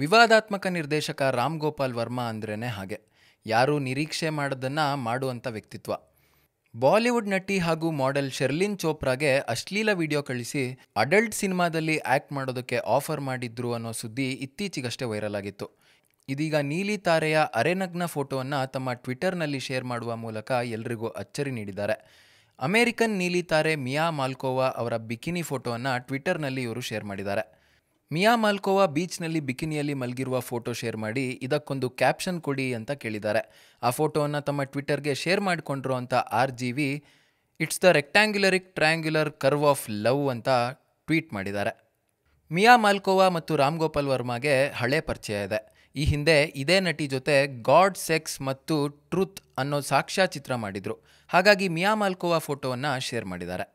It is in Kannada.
ವಿವಾದಾತ್ಮಕ ನಿರ್ದೇಶಕ ರಾಮ್ ಗೋಪಾಲ್ ವರ್ಮಾ ಅಂದ್ರೇ ಹಾಗೆ ಯಾರೂ ನಿರೀಕ್ಷೆ ಮಾಡೋದನ್ನು ಮಾಡುವಂಥ ವ್ಯಕ್ತಿತ್ವ ಬಾಲಿವುಡ್ ನಟಿ ಹಾಗೂ ಮಾಡೆಲ್ ಶೆರ್ಲಿನ್ ಚೋಪ್ರಾಗೆ ಅಶ್ಲೀಲ ವಿಡಿಯೋ ಕಳಿಸಿ ಅಡಲ್ಟ್ ಸಿನಿಮಾದಲ್ಲಿ ಆ್ಯಕ್ಟ್ ಮಾಡೋದಕ್ಕೆ ಆಫರ್ ಮಾಡಿದ್ರು ಅನ್ನೋ ಸುದ್ದಿ ಇತ್ತೀಚೆಗಷ್ಟೇ ವೈರಲ್ ಆಗಿತ್ತು ಇದೀಗ ನೀಲಿ ತಾರೆಯ ಅರೆನಗ್ನ ಫೋಟೋವನ್ನು ತಮ್ಮ ಟ್ವಿಟರ್ನಲ್ಲಿ ಶೇರ್ ಮಾಡುವ ಮೂಲಕ ಎಲ್ರಿಗೂ ಅಚ್ಚರಿ ನೀಡಿದ್ದಾರೆ ಅಮೆರಿಕನ್ ನೀಲಿ ತಾರೆ ಮಿಯಾ ಮಾಲ್ಕೋವಾ ಅವರ ಬಿಕಿನಿ ಫೋಟೋವನ್ನು ಟ್ವಿಟರ್ನಲ್ಲಿ ಇವರು ಶೇರ್ ಮಾಡಿದ್ದಾರೆ ಮಿಯಾ ಮಾಲ್ಕೋವಾ ಬೀಚ್ನಲ್ಲಿ ಬಿಕಿನಿಯಲ್ಲಿ ಮಲಗಿರುವ ಫೋಟೋ ಶೇರ್ ಮಾಡಿ ಇದಕ್ಕೊಂದು ಕ್ಯಾಪ್ಷನ್ ಕೊಡಿ ಅಂತ ಕೇಳಿದ್ದಾರೆ ಆ ಫೋಟೋವನ್ನು ತಮ್ಮ ಟ್ವಿಟ್ಟರ್ಗೆ ಶೇರ್ ಮಾಡಿಕೊಂಡ್ರು ಅಂತ R G V it's the rectangular triangular curve of love ಅಂತ ಟ್ವೀಟ್ ಮಾಡಿದ್ದಾರೆ ಮಿಯಾ ಮಾಲ್ಕೋವಾ ಮತ್ತು ರಾಮ್ ಗೋಪಾಲ್ ವರ್ಮಾಗೆ ಹಳೆ ಪರಿಚಯ ಇದೆ ಈ ಹಿಂದೆ ಇದೇ ನಟಿ ಜೊತೆ ಗಾಡ್ ಸೆಕ್ಸ್ ಮತ್ತು ಟ್ರೂತ್ ಅನ್ನೋ ಸಾಕ್ಷ್ಯ ಚಿತ್ರ ಮಾಡಿದರು ಹಾಗಾಗಿ ಮಿಯಾ ಮಾಲ್ಕೋವಾ ಫೋಟೋವನ್ನು ಶೇರ್ ಮಾಡಿದ್ದಾರೆ